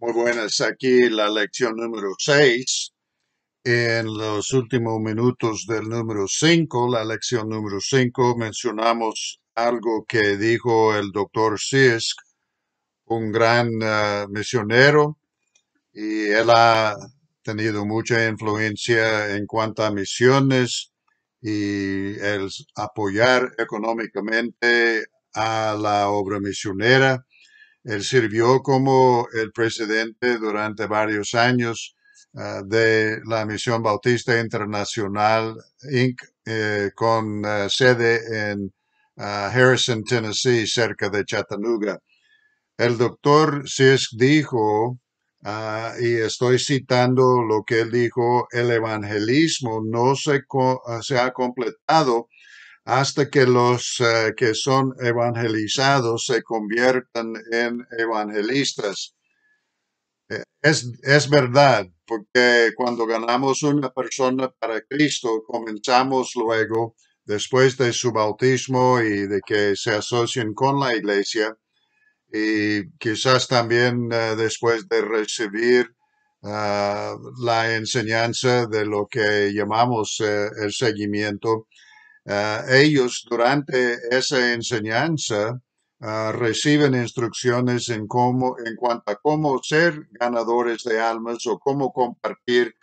Muy buenas, aquí la lección número 6. En los últimos minutos del número 5, la lección número 5, mencionamos algo que dijo el doctor Sisk, un gran eh, misionero, y él ha tenido mucha influencia en cuanto a misiones y el apoyar económicamente a la obra misionera. Él sirvió como el presidente durante varios años ah, de la Misión Bautista Internacional Inc. Eh, con eh, sede en ah, Harrison, Tennessee, cerca de Chattanooga. El doctor Sisk dijo Ah, y estoy citando lo que él dijo, el evangelismo no se, ah, se ha completado hasta que los eh, que son evangelizados se conviertan en evangelistas. Eh, es, es, verdad, porque cuando ganamos una persona para Cristo, comenzamos luego, después de su bautismo y de que se asocien con la iglesia, y eh, quizás también eh, después de recibir ah, la enseñanza de lo que llamamos eh, el seguimiento, ah, ellos durante esa enseñanza ah, reciben instrucciones en, cómo, en cuanto a cómo ser ganadores de almas o cómo compartir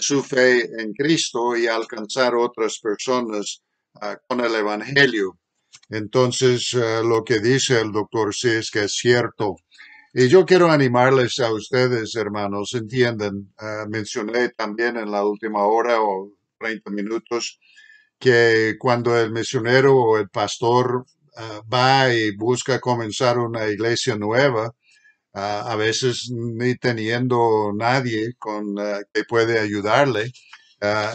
su fe en Cristo y alcanzar otras personas con el Evangelio. Entonces, eh, lo que dice el doctor sí es que es cierto. Y yo quiero animarles a ustedes, hermanos, entienden, eh, mencioné también en la última hora o 30 minutos que cuando el misionero o el pastor eh, va y busca comenzar una iglesia nueva, a veces ni teniendo nadie con, que puede ayudarle,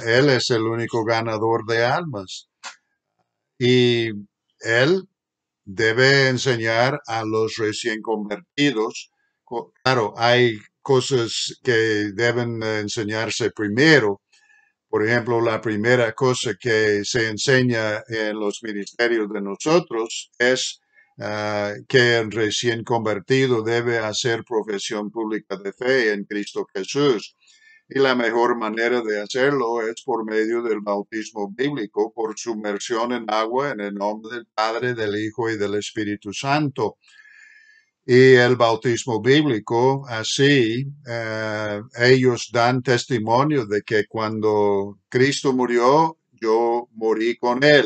él es el único ganador de almas. Y él debe enseñar a los recién convertidos. Claro, hay cosas que deben enseñarse primero. Por ejemplo, la primera cosa que se enseña en los ministerios de nosotros es ah, que el recién convertido debe hacer profesión pública de fe en Cristo Jesús. Y la mejor manera de hacerlo es por medio del bautismo bíblico, por sumersión en agua en el nombre del Padre, del Hijo y del Espíritu Santo. Y el bautismo bíblico, así, eh, ellos dan testimonio de que cuando Cristo murió, yo morí con él,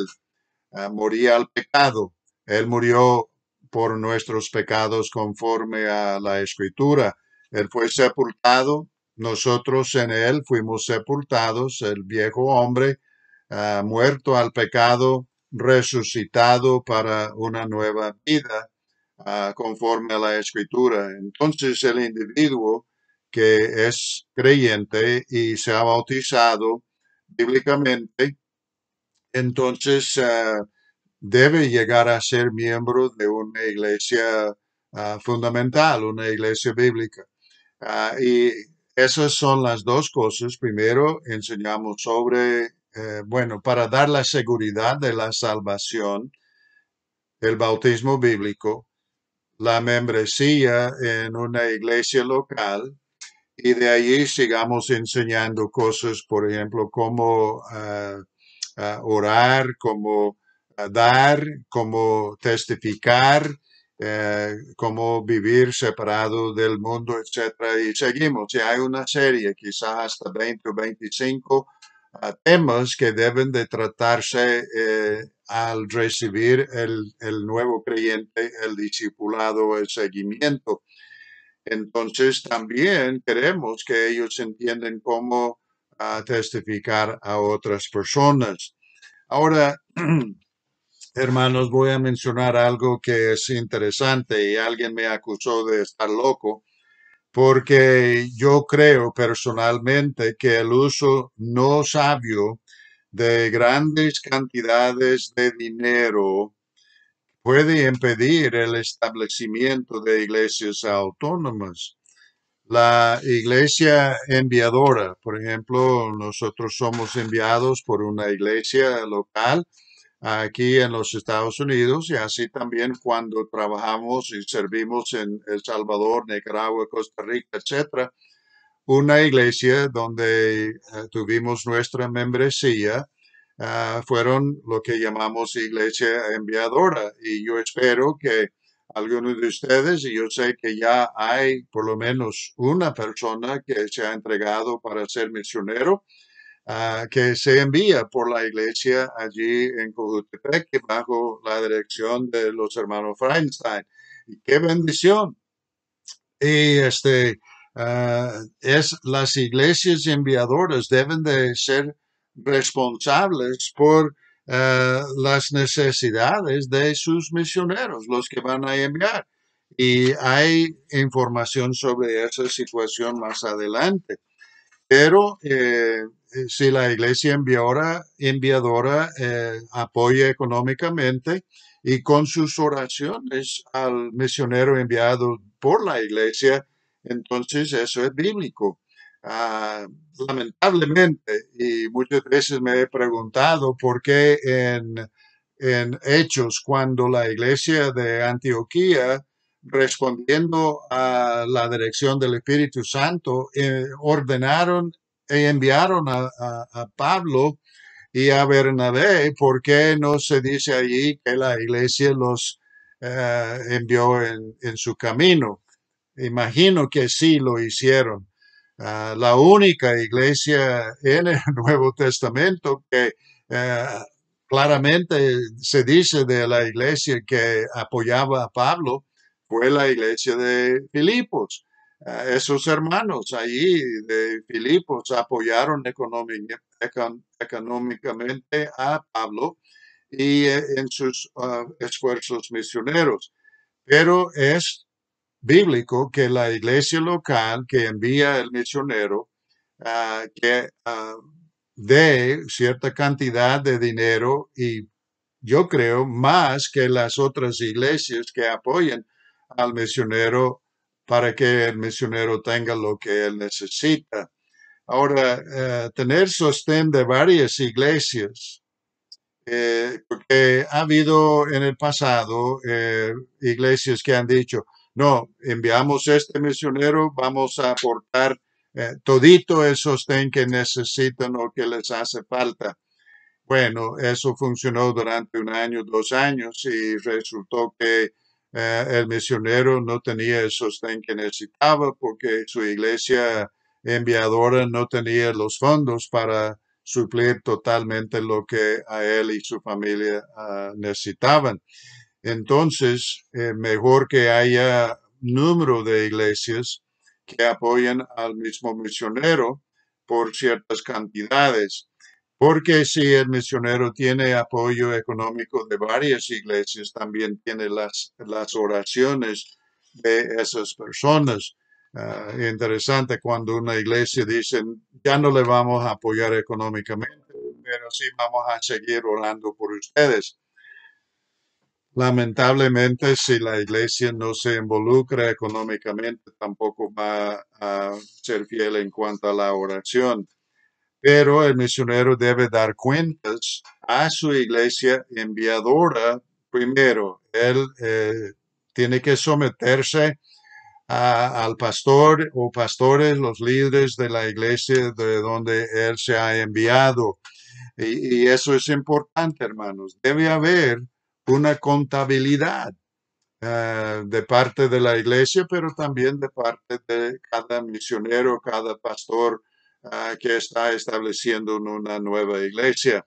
eh, morí al pecado. Él murió por nuestros pecados conforme a la escritura. Él fue sepultado nosotros en él fuimos sepultados, el viejo hombre, ah, muerto al pecado, resucitado para una nueva vida, ah, conforme a la escritura. Entonces el individuo que es creyente y se ha bautizado bíblicamente, entonces ah, debe llegar a ser miembro de una iglesia fundamental, una iglesia bíblica. y esas son las dos cosas. Primero, enseñamos sobre, eh, bueno, para dar la seguridad de la salvación, el bautismo bíblico, la membresía en una iglesia local, y de allí sigamos enseñando cosas, por ejemplo, cómo eh, eh, orar, cómo dar, cómo testificar, eh, cómo vivir separado del mundo, etcétera, y seguimos. Y hay una serie, quizás hasta 20 o 25 ah, temas que deben de tratarse eh, al recibir el, nuevo creyente, el discipulado, el seguimiento. Entonces también queremos que ellos entiendan cómo ah, testificar a otras personas. Ahora, Hermanos, voy a mencionar algo que es interesante y alguien me acusó de estar loco, porque yo creo personalmente que el uso no sabio de grandes cantidades de dinero puede impedir el establecimiento de iglesias autónomas. La iglesia enviadora, por ejemplo, nosotros somos enviados por una iglesia local aquí en los Estados Unidos y así también cuando trabajamos y servimos en El Salvador, Nicaragua, Costa Rica, etcétera. Una iglesia donde eh, tuvimos nuestra membresía ah, fueron lo que llamamos iglesia enviadora y yo espero que algunos de ustedes y yo sé que ya hay por lo menos una persona que se ha entregado para ser misionero Ah, que se envía por la iglesia allí en Cojutepec bajo la dirección de los hermanos Feinstein. Y qué bendición. Y este, ah, es, las iglesias enviadoras deben de ser responsables por ah, las necesidades de sus misioneros, los que van a enviar. Y hay información sobre esa situación más adelante. Pero eh, eh, si la iglesia enviadora, enviadora eh, apoya económicamente y con sus oraciones al misionero enviado por la iglesia, entonces eso es bíblico. Ah, lamentablemente, y muchas veces me he preguntado por qué en, Hechos, cuando la iglesia de Antioquía, respondiendo a la dirección del Espíritu Santo, eh, ordenaron enviaron a, Pablo y a Bernabé, ¿por qué no se dice allí que la iglesia los eh, envió en, su camino? Imagino que sí lo hicieron. Ah, la única iglesia en el Nuevo Testamento que eh, claramente se dice de la iglesia que apoyaba a Pablo fue la iglesia de Filipos esos hermanos ahí de Filipos apoyaron económicamente a Pablo y eh, en sus ah, esfuerzos misioneros. Pero es bíblico que la iglesia local que envía el misionero ah, que ah, dé cierta cantidad de dinero y yo creo más que las otras iglesias que apoyen al misionero para que el misionero tenga lo que él necesita. Ahora, eh, tener sostén de varias iglesias, eh, porque ha habido en el pasado eh, iglesias que han dicho, no, enviamos este misionero, vamos a aportar todito el sostén que necesitan o que les hace falta. Bueno, eso funcionó durante un año, dos años y resultó que eh, el misionero no tenía el sostén que necesitaba porque su iglesia enviadora no tenía los fondos para suplir totalmente lo que a él y su familia ah, necesitaban. Entonces, eh, mejor que haya número de iglesias que apoyen al mismo misionero por ciertas cantidades. Porque si el misionero tiene apoyo económico de varias iglesias, también tiene las, las oraciones de esas personas. Ah, interesante cuando una iglesia dice, ya no le vamos a apoyar económicamente, pero sí vamos a seguir orando por ustedes. Lamentablemente, si la iglesia no se involucra económicamente, tampoco va a ser fiel en cuanto a la oración pero el misionero debe dar cuentas a su iglesia enviadora primero. Él eh, tiene que someterse al pastor o pastores, los líderes de la iglesia de donde él se ha enviado. Y, eso es importante, hermanos. Debe haber una contabilidad eh, de parte de la iglesia, pero también de parte de cada misionero, cada pastor Ah, que está estableciendo una nueva iglesia.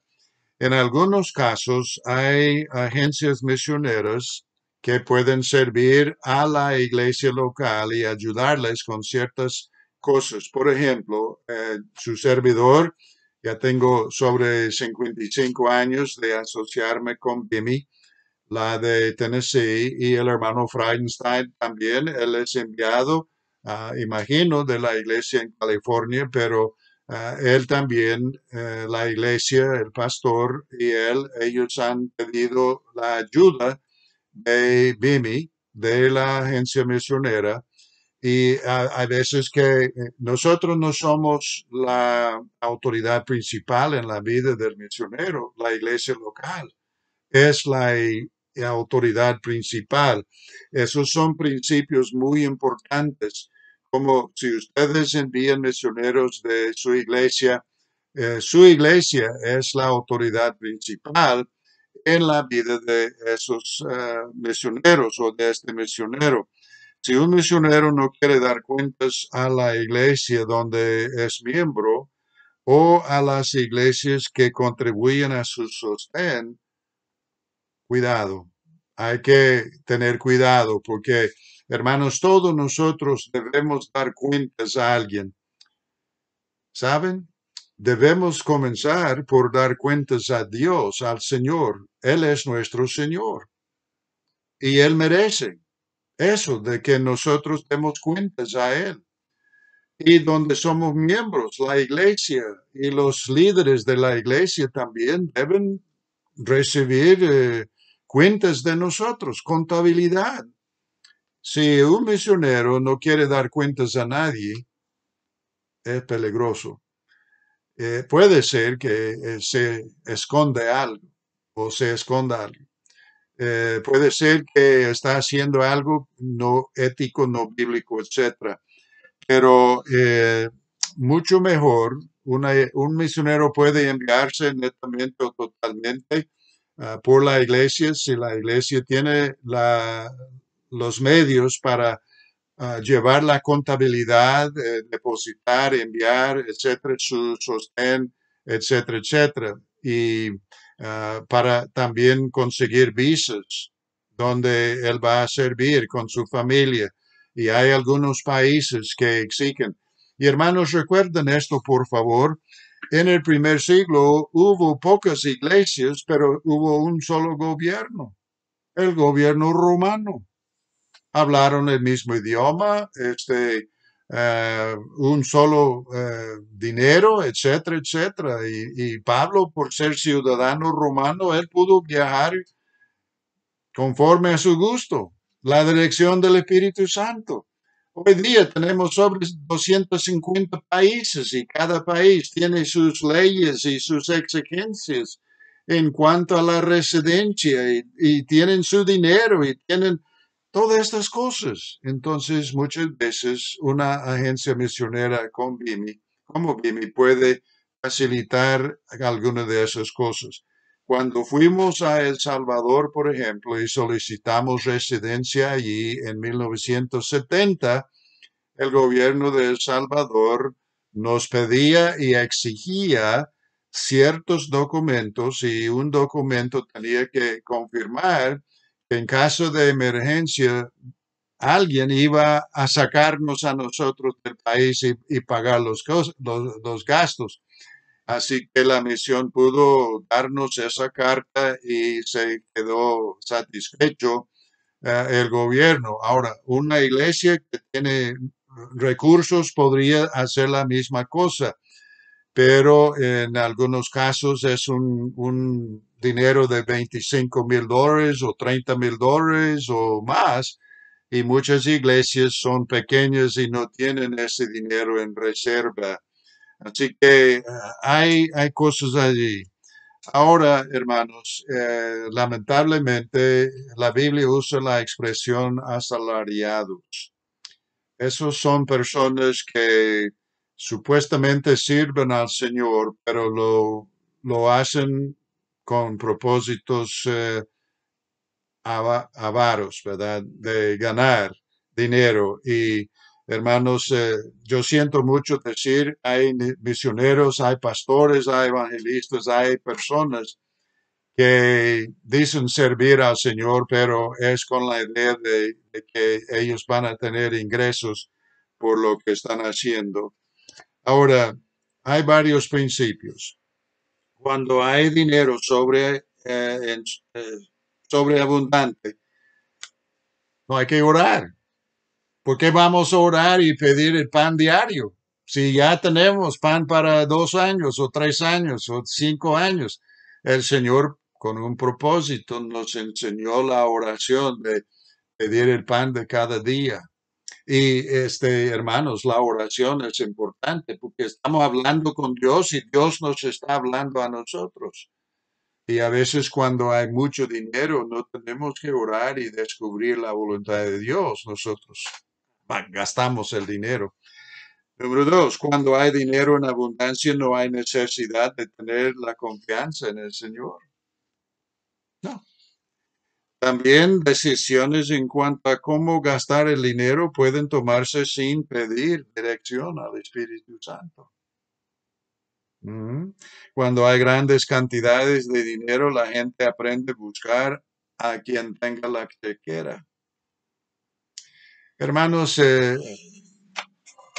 En algunos casos hay agencias misioneras que pueden servir a la iglesia local y ayudarles con ciertas cosas. Por ejemplo, eh, su servidor, ya tengo sobre 55 años de asociarme con Bimi, la de Tennessee, y el hermano Freidenstein también, él es enviado Ah, imagino, de la iglesia en California, pero ah, él también, eh, la iglesia, el pastor y él, ellos han pedido la ayuda de BIMI, de la agencia misionera, y a, veces que eh, nosotros no somos la autoridad principal en la vida del misionero, la iglesia local es la autoridad principal. Esos son principios muy importantes como si ustedes envían misioneros de su iglesia, eh, su iglesia es la autoridad principal en la vida de esos eh, misioneros o de este misionero. Si un misionero no quiere dar cuentas a la iglesia donde es miembro o a las iglesias que contribuyen a su sostén, cuidado, hay que tener cuidado porque, hermanos, todos nosotros debemos dar cuentas a alguien. ¿Saben? Debemos comenzar por dar cuentas a Dios, al Señor. Él es nuestro Señor. Y Él merece eso de que nosotros demos cuentas a Él. Y donde somos miembros, la iglesia y los líderes de la iglesia también deben recibir eh, cuentas de nosotros, contabilidad. Si un misionero no quiere dar cuentas a nadie, es peligroso. Eh, puede ser que eh, se esconde algo o se esconda algo. Eh, puede ser que está haciendo algo no ético, no bíblico, etc. Pero mucho mejor, un misionero puede enviarse netamente o totalmente Ah, por la iglesia si la iglesia tiene la, los medios para ah, llevar la contabilidad, eh, depositar, enviar, etcétera, su sostén, etcétera, etcétera. Y ah, para también conseguir visas donde él va a servir con su familia. Y hay algunos países que exigen. Y hermanos, recuerden esto, por favor. En el primer siglo hubo pocas iglesias, pero hubo un solo gobierno, el gobierno romano. Hablaron el mismo idioma, este, eh, un solo eh, dinero, etcétera, etcétera. y, Pablo, por ser ciudadano romano, él pudo viajar conforme a su gusto, la dirección del Espíritu Santo. Hoy día tenemos sobre 250 países y cada país tiene sus leyes y sus exigencias en cuanto a la residencia y, tienen su dinero y tienen todas estas cosas. Entonces, muchas veces una agencia misionera con BIMI, como BIMI, puede facilitar alguna de esas cosas. Cuando fuimos a El Salvador, por ejemplo, y solicitamos residencia allí en 1970, el gobierno de El Salvador nos pedía y exigía ciertos documentos y un documento tenía que confirmar que en caso de emergencia alguien iba a sacarnos a nosotros del país y, pagar los gastos. Así que la misión pudo darnos esa carta y se quedó satisfecho eh, el gobierno. Ahora, una iglesia que tiene recursos podría hacer la misma cosa, pero en algunos casos es un, un dinero de 25 mil dólares o 30 mil dólares o más. Y muchas iglesias son pequeñas y no tienen ese dinero en reserva Así que hay, hay cosas allí. Ahora, hermanos, eh, lamentablemente la Biblia usa la expresión asalariados. Esos son personas que supuestamente sirven al Señor, pero lo, lo hacen con propósitos eh, avaros, ¿verdad? De ganar dinero y Hermanos, eh, yo siento mucho decir, hay misioneros, hay pastores, hay evangelistas, hay personas que dicen servir al Señor, pero es con la idea de, que ellos van a tener ingresos por lo que están haciendo. Ahora, hay varios principios. Cuando hay dinero sobre, eh, eh, sobreabundante, no hay que orar ¿Por qué vamos a orar y pedir el pan diario? Si ya tenemos pan para dos años o tres años o cinco años, el Señor con un propósito nos enseñó la oración de pedir el pan de cada día. Y este, hermanos, la oración es importante porque estamos hablando con Dios y Dios nos está hablando a nosotros. Y a veces cuando hay mucho dinero no tenemos que orar y descubrir la voluntad de Dios nosotros gastamos el dinero. Número dos, cuando hay dinero en abundancia no hay necesidad de tener la confianza en el Señor. No. También decisiones en cuanto a cómo gastar el dinero pueden tomarse sin pedir dirección al Espíritu Santo. Mm. Cuando hay grandes cantidades de dinero, la gente aprende a buscar a quien tenga la que quiera. Hermanos, eh,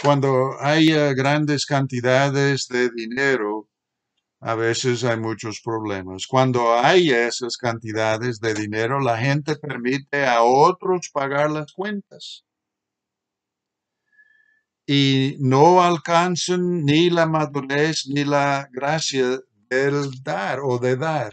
cuando hay eh, grandes cantidades de dinero, a veces hay muchos problemas. Cuando hay esas cantidades de dinero, la gente permite a otros pagar las cuentas. Y no alcanzan ni la madurez ni la gracia del dar o de dar.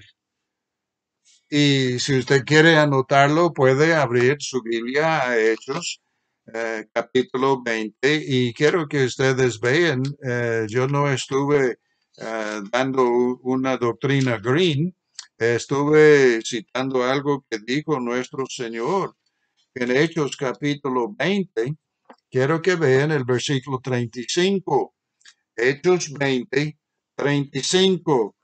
Y si usted quiere anotarlo, puede abrir su Biblia a Hechos eh, capítulo 20 y quiero que ustedes vean, eh, yo no estuve eh, dando una doctrina green, estuve citando algo que dijo nuestro Señor en Hechos capítulo 20. Quiero que vean el versículo 35. Hechos 20, 35.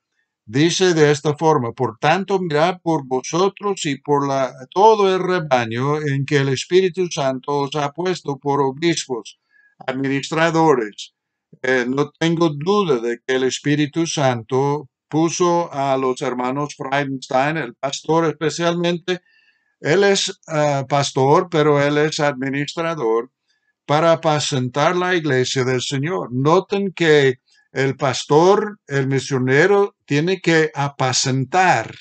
Dice de esta forma, por tanto, mirad por vosotros y por la, todo el rebaño en que el Espíritu Santo os ha puesto por obispos, administradores. Eh, no tengo duda de que el Espíritu Santo puso a los hermanos Freidenstein, el pastor especialmente, él es eh, pastor, pero él es administrador, para apacentar la iglesia del Señor. Noten que el pastor, el misionero, tiene que apacentar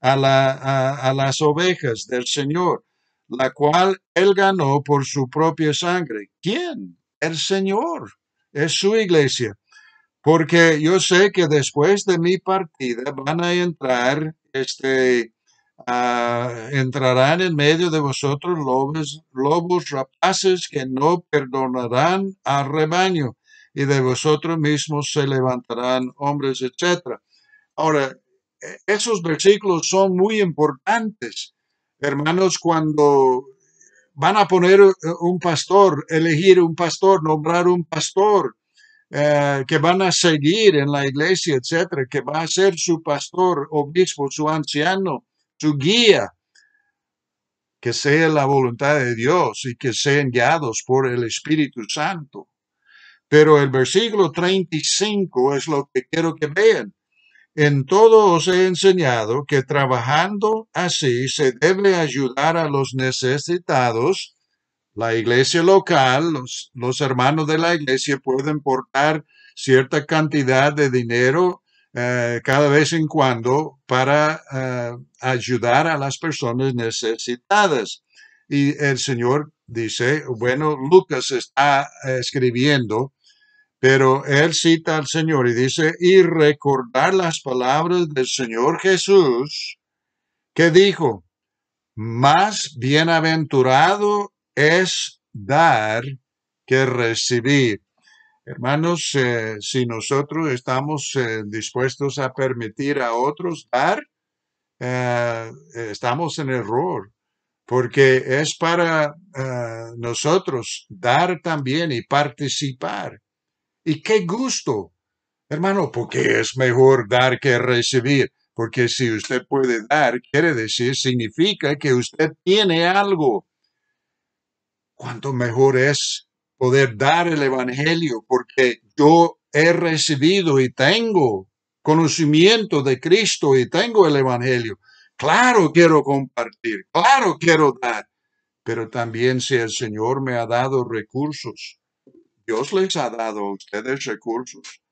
a, las ovejas del Señor, la cual él ganó por su propia sangre. ¿Quién? El Señor. Es su iglesia. Porque yo sé que después de mi partida van a entrar, este, entrarán en medio de vosotros lobos, lobos rapaces que no perdonarán al rebaño y de vosotros mismos se levantarán hombres, etcétera. Ahora, e, esos versículos son muy importantes, hermanos, cuando van a poner eh, un pastor, elegir un pastor, nombrar un pastor, eh, que van a seguir en la iglesia, etcétera, que va a ser su pastor, obispo, su anciano, su guía, que sea la voluntad de Dios y que sean guiados por el Espíritu Santo. Pero el versículo 35 es lo que quiero que vean. En todo os he enseñado que trabajando así se debe ayudar a los necesitados. La iglesia local, los, hermanos de la iglesia pueden portar cierta cantidad de dinero eh, cada vez en cuando para eh, ayudar a las personas necesitadas. Y el Señor dice, bueno, Lucas está eh, escribiendo pero él cita al Señor y dice, y recordar las palabras del Señor Jesús, que dijo, más bienaventurado es dar que recibir. Hermanos, eh, si nosotros estamos eh, dispuestos a permitir a otros dar, eh, estamos en error, porque es para nosotros dar también y participar y qué gusto, hermano, porque es mejor dar que recibir. Porque si usted puede dar, quiere decir, significa que usted tiene algo. Cuanto mejor es poder dar el Evangelio, porque yo he recibido y tengo conocimiento de Cristo y tengo el Evangelio. Claro, quiero compartir, claro, quiero dar, pero también si el Señor me ha dado recursos, Dios les ha dado a ustedes recursos.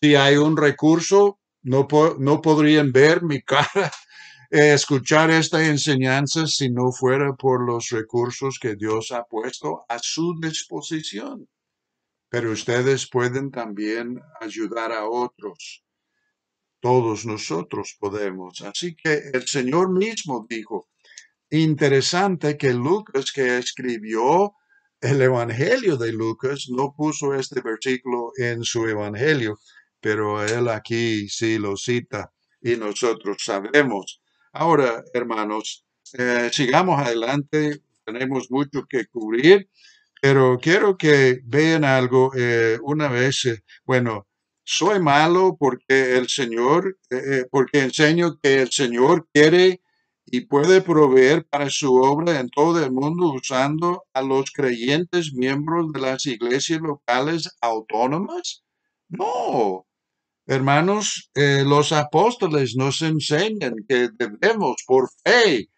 Si hay un recurso, no, no podrían ver mi cara, eh, escuchar esta enseñanza si no fuera por los recursos que Dios ha puesto a su disposición. Pero ustedes pueden también ayudar a otros. Todos nosotros podemos. Así que el Señor mismo dijo, interesante que Lucas que escribió el Evangelio de Lucas no puso este versículo en su Evangelio, pero él aquí sí lo cita y nosotros sabemos. Ahora, hermanos, eh, sigamos adelante, tenemos mucho que cubrir, pero quiero que vean algo eh, una vez, eh, bueno, soy malo porque el Señor, porque enseño que el Señor quiere y puede proveer para su obra en todo el mundo usando a los creyentes miembros de las iglesias locales autónomas? No. Hermanos, eh, los apóstoles nos enseñan que debemos por fe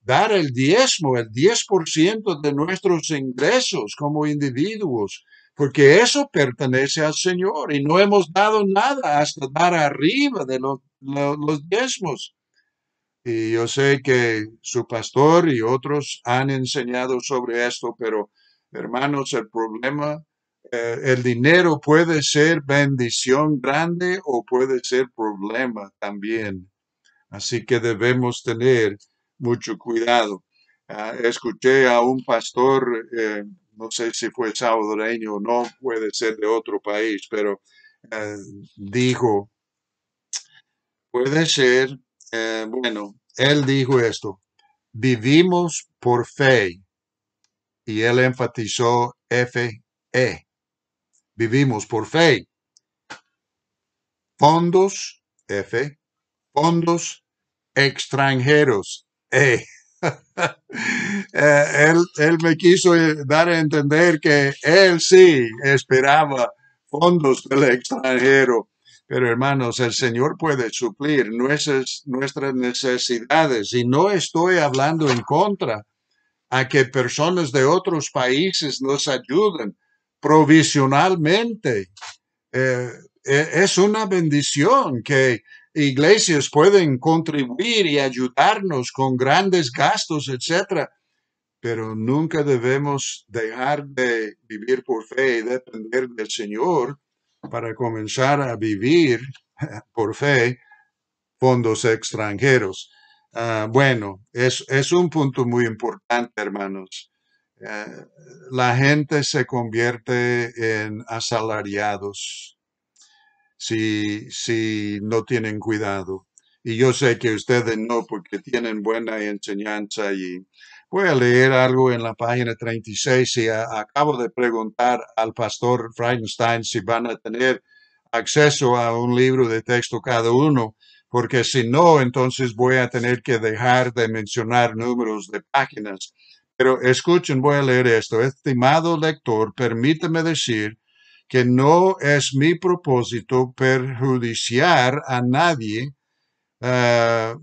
dar el diezmo, el 10% de nuestros ingresos como individuos, porque eso pertenece al Señor y no hemos dado nada hasta dar arriba de los diezmos. Y yo sé que su pastor y otros han enseñado sobre esto, pero hermanos, el problema, eh, el dinero puede ser bendición grande o puede ser problema también. Así que debemos tener mucho cuidado. Ah, escuché a un pastor, eh, no sé si fue salvadoreño o no, puede ser de otro país, pero eh, dijo, puede ser eh, bueno, él dijo esto, vivimos por fe. Y él enfatizó F-E. Vivimos por fe. Fondos, F. Fondos extranjeros, E. Eh, él, él me quiso eh, dar a entender que él sí esperaba fondos del extranjero pero hermanos, el Señor puede suplir nuestras, necesidades y no estoy hablando en contra a que personas de otros países nos ayuden provisionalmente. Eh, e, es una bendición que iglesias pueden contribuir y ayudarnos con grandes gastos, etc. pero nunca debemos dejar de vivir por fe y depender del Señor para comenzar a vivir por fe fondos extranjeros. Ah, bueno, es, un punto muy importante, hermanos. Eh, la gente se convierte en asalariados si, si no tienen cuidado. Y yo sé que ustedes no, porque tienen buena enseñanza y Voy a leer algo en la página 36 y ah, acabo de preguntar al pastor Frankenstein si van a tener acceso a un libro de texto cada uno, porque si no, entonces voy a tener que dejar de mencionar números de páginas. Pero escuchen, voy a leer esto. Estimado lector, permítame decir que no es mi propósito perjudiciar a nadie. Ah,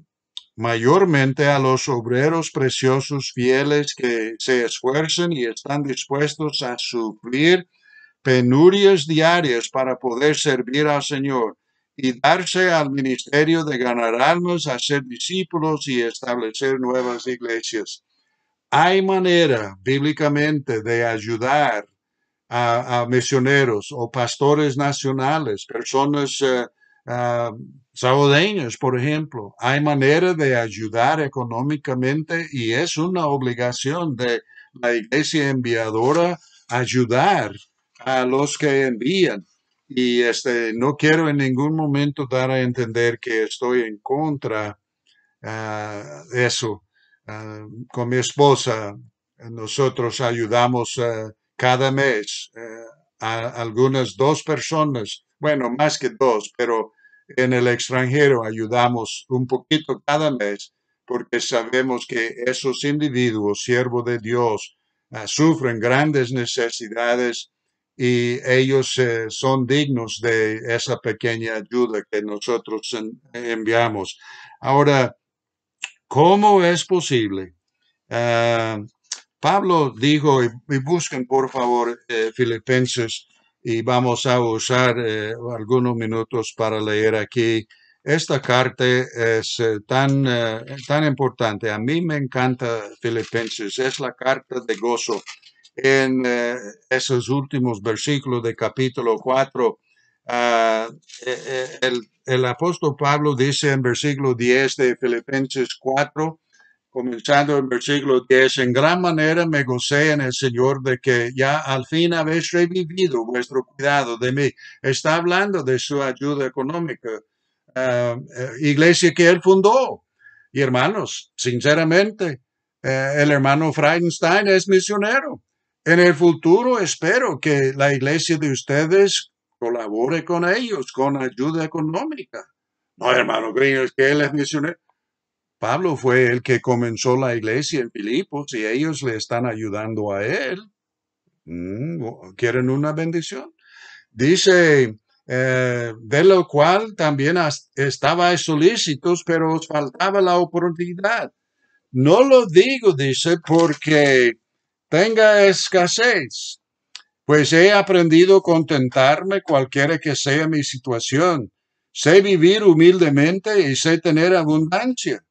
mayormente a los obreros preciosos fieles que se esfuerzan y están dispuestos a sufrir penurias diarias para poder servir al Señor y darse al ministerio de ganar almas, hacer discípulos y establecer nuevas iglesias. Hay manera bíblicamente de ayudar a, misioneros o pastores nacionales, personas eh, ah, Sabodeños, por ejemplo, hay manera de ayudar económicamente y es una obligación de la iglesia enviadora ayudar a los que envían. Y este, no quiero en ningún momento dar a entender que estoy en contra ah, de eso. Ah, con mi esposa, nosotros ayudamos ah, cada mes eh, a algunas dos personas, bueno, más que dos, pero en el extranjero ayudamos un poquito cada mes porque sabemos que esos individuos, siervos de Dios, ah, sufren grandes necesidades y ellos eh, son dignos de esa pequeña ayuda que nosotros enviamos. Ahora, ¿cómo es posible? Ah, Pablo dijo, y, busquen por favor eh, Filipenses y vamos a usar eh, algunos minutos para leer aquí. Esta carta es eh, tan, eh, tan importante. A mí me encanta Filipenses. Es la carta de gozo. En esos últimos versículos de capítulo 4, ah, el, el apóstol Pablo dice en versículo 10 de Filipenses 4, comenzando en versículo 10, en gran manera me gocé en el Señor de que ya al fin habéis revivido vuestro cuidado de mí. Está hablando de su ayuda económica, eh, eh, iglesia que él fundó. Y hermanos, sinceramente, eh, el hermano Frankenstein es misionero. En el futuro espero que la iglesia de ustedes colabore con ellos con ayuda económica. No, hermano Green, es que él es misionero. Pablo fue el que comenzó la iglesia en Filipos y ellos le están ayudando a él. Mm, ¿Quieren una bendición? Dice, eh, de lo cual también estaba solícitos, pero os faltaba la oportunidad. No lo digo, dice, porque tenga escasez, pues he aprendido contentarme cualquiera que sea mi situación. Sé vivir humildemente y sé tener abundancia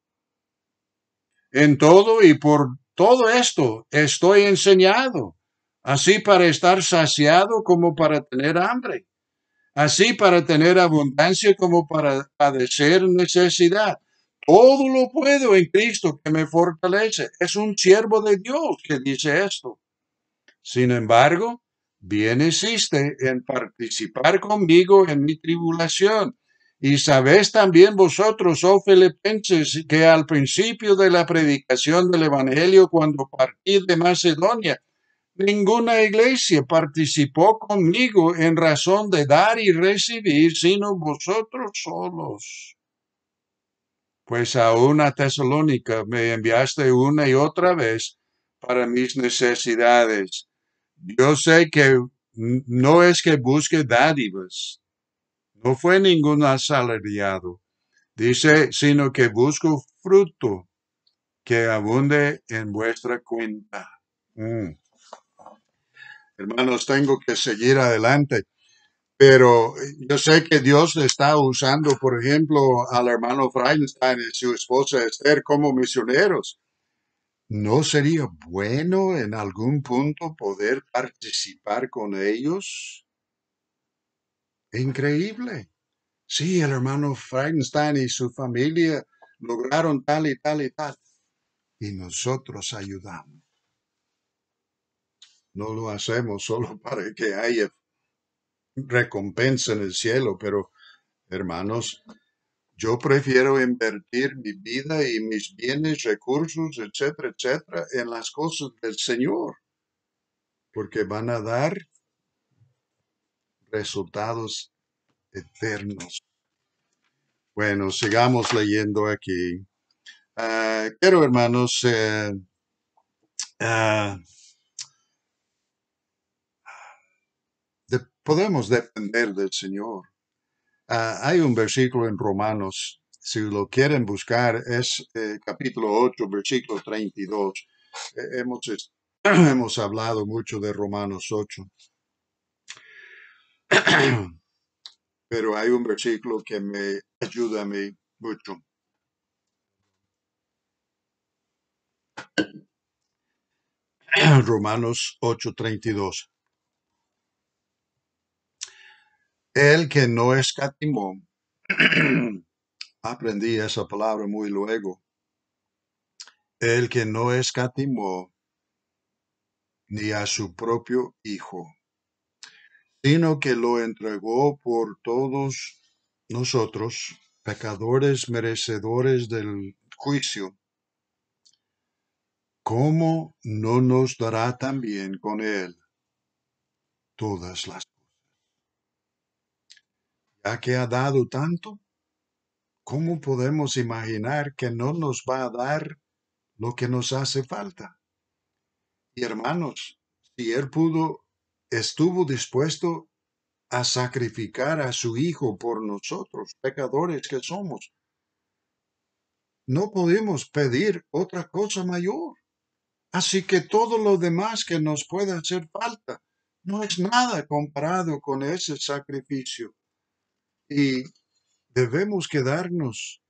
en todo y por todo esto estoy enseñado, así para estar saciado como para tener hambre, así para tener abundancia como para padecer necesidad. Todo lo puedo en Cristo que me fortalece. Es un siervo de Dios que dice esto. Sin embargo, bien existe en participar conmigo en mi tribulación, y sabéis también vosotros, oh filipenses, que al principio de la predicación del Evangelio, cuando partí de Macedonia, ninguna iglesia participó conmigo en razón de dar y recibir, sino vosotros solos. Pues a una Tesalónica me enviaste una y otra vez para mis necesidades. Yo sé que no es que busque dádivas, no fue ningún asalariado. Dice, sino que busco fruto que abunde en vuestra cuenta. Mm. Hermanos, tengo que seguir adelante. Pero eh, yo sé que Dios está usando, por ejemplo, al hermano Freinstein y su esposa Esther como misioneros. ¿No sería bueno en algún punto poder participar con ellos Increíble. Sí, el hermano Frankenstein y su familia lograron tal y tal y tal. Y nosotros ayudamos. No lo hacemos solo para que haya recompensa en el cielo, pero hermanos, yo prefiero invertir mi vida y mis bienes, recursos, etcétera, etcétera, en las cosas del Señor, porque van a dar resultados eternos. Bueno, sigamos leyendo aquí. pero ah, quiero, hermanos, eh, ah, podemos depender del Señor. Ah, hay un versículo en Romanos, si lo quieren buscar, es eh, capítulo 8, versículo 32. Eh, hemos, hemos hablado mucho de Romanos 8. Pero hay un versículo que me ayuda a mí mucho. Romanos 8:32. El que no escatimó, aprendí esa palabra muy luego. El que no escatimó ni a su propio hijo, sino que lo entregó por todos nosotros, pecadores merecedores del juicio. ¿Cómo no nos dará también con él todas las cosas? Ya que ha dado tanto, ¿cómo podemos imaginar que no nos va a dar lo que nos hace falta? Y hermanos, si él pudo estuvo dispuesto a sacrificar a su Hijo por nosotros, pecadores que somos. No podemos pedir otra cosa mayor. Así que todo lo demás que nos pueda hacer falta no es nada comparado con ese sacrificio. Y debemos quedarnos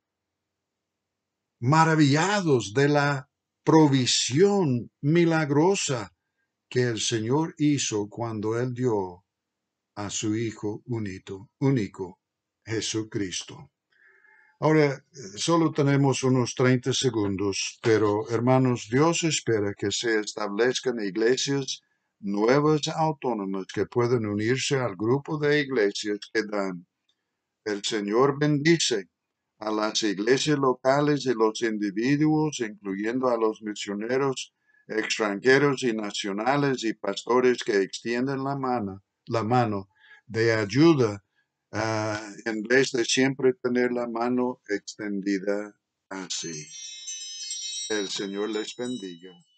maravillados de la provisión milagrosa que el Señor hizo cuando Él dio a su Hijo unito, único, Jesucristo. Ahora, solo tenemos unos 30 segundos, pero hermanos, Dios espera que se establezcan iglesias nuevas autónomas que puedan unirse al grupo de iglesias que dan. El Señor bendice a las iglesias locales y los individuos, incluyendo a los misioneros extranjeros y nacionales y pastores que extienden la mano, la mano de ayuda ah, en vez de siempre tener la mano extendida así. El Señor les bendiga.